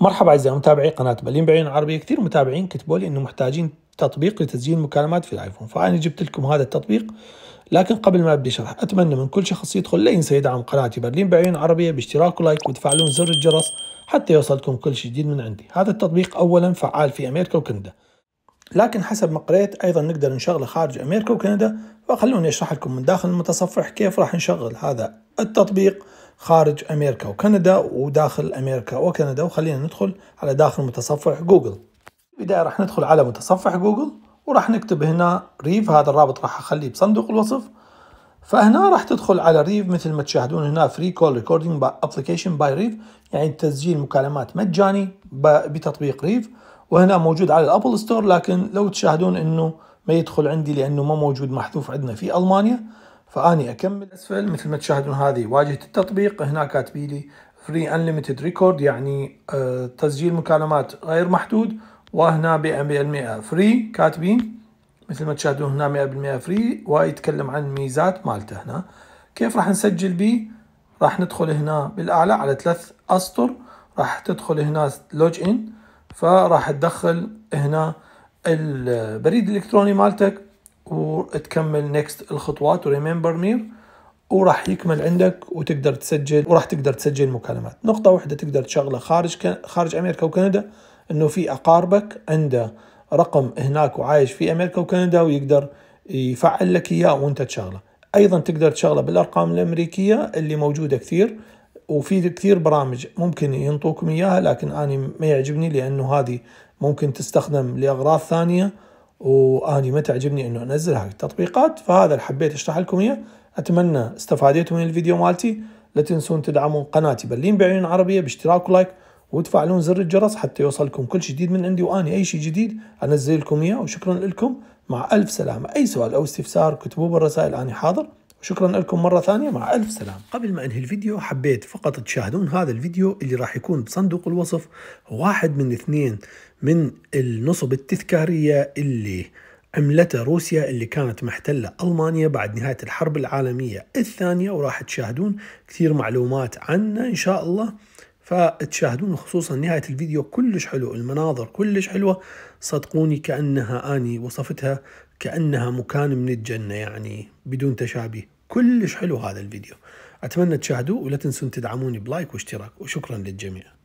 مرحبا اعزائي متابعي قناه بلين بعين عربيه كثير متابعين كتبوا لي انه محتاجين تطبيق لتسجيل مكالمات في الايفون فانا جبت لكم هذا التطبيق لكن قبل ما ابدي شرح اتمنى من كل شخص يدخل لا ينسى يدعم قناتي برلين بعين عربيه باشتراك ولايك وتفعلون زر الجرس حتى يوصلكم كل شيء جديد من عندي هذا التطبيق اولا فعال في امريكا وكندا لكن حسب ما قريت ايضا نقدر نشغله خارج امريكا وكندا فخلوني اشرح لكم من داخل المتصفح كيف راح نشغل هذا التطبيق خارج امريكا وكندا وداخل امريكا وكندا وخلينا ندخل على داخل متصفح جوجل بداية راح ندخل على متصفح جوجل وراح نكتب هنا ريف هذا الرابط راح اخليه بصندوق الوصف فهنا راح تدخل على ريف مثل ما تشاهدون هنا فري كول ريكوردينج ابلكيشن باي ريف يعني تسجيل مكالمات مجاني بتطبيق ريف وهنا موجود على الابل ستور لكن لو تشاهدون انه ما يدخل عندي لانه ما موجود محذوف عندنا في المانيا فاني اكمل اسفل مثل ما تشاهدون هذه واجهه التطبيق هنا كاتبي لي فري انليمتد ريكورد يعني آه، تسجيل مكالمات غير محدود وهنا ب 100% فري كاتبين مثل ما تشاهدون هنا 100% فري ويتكلم عن ميزات مالته هنا كيف راح نسجل به راح ندخل هنا بالاعلى على ثلاث اسطر راح تدخل هنا لوج ان فراح تدخل هنا البريد الالكتروني مالتك وتكمل نيكست الخطوات وريمبر مير وراح يكمل عندك وتقدر تسجل وراح تقدر تسجل مكالمات نقطة واحدة تقدر تشغله خارج خارج أمريكا وكندا إنه في أقاربك عنده رقم هناك وعايش في أمريكا وكندا ويقدر يفعل لك إياه وأنت تشغله أيضا تقدر تشغله بالأرقام الأمريكية اللي موجودة كثير وفي كثير برامج ممكن ينطوكم إياها لكن أنا ما يعجبني لأنه هذه ممكن تستخدم لأغراض ثانية واني ما تعجبني انه انزل هاي التطبيقات فهذا اللي حبيت اشرح لكم اياه اتمنى استفاديتوا من الفيديو مالتي لا تنسون تدعمون قناتي بلين بعيون عربيه باشتراك ولايك وتفعلون زر الجرس حتى يوصلكم كل جديد من عندي واني اي شيء جديد انزل لكم اياه وشكرا لكم مع الف سلامه اي سؤال او استفسار كتبوه بالرسائل اني حاضر شكرا لكم مرة ثانية مع ألف سلام قبل ما أنهي الفيديو حبيت فقط تشاهدون هذا الفيديو اللي راح يكون بصندوق الوصف واحد من اثنين من النصب التذكارية اللي عملتها روسيا اللي كانت محتلة ألمانيا بعد نهاية الحرب العالمية الثانية وراح تشاهدون كثير معلومات عنه إن شاء الله فتشاهدون خصوصا نهاية الفيديو كلش حلو المناظر كلش حلوة صدقوني كأنها أني وصفتها كأنها مكان من الجنة يعني بدون تشابه كلش حلو هذا الفيديو أتمنى تشاهدوه ولا تنسون تدعموني بلايك واشتراك وشكرا للجميع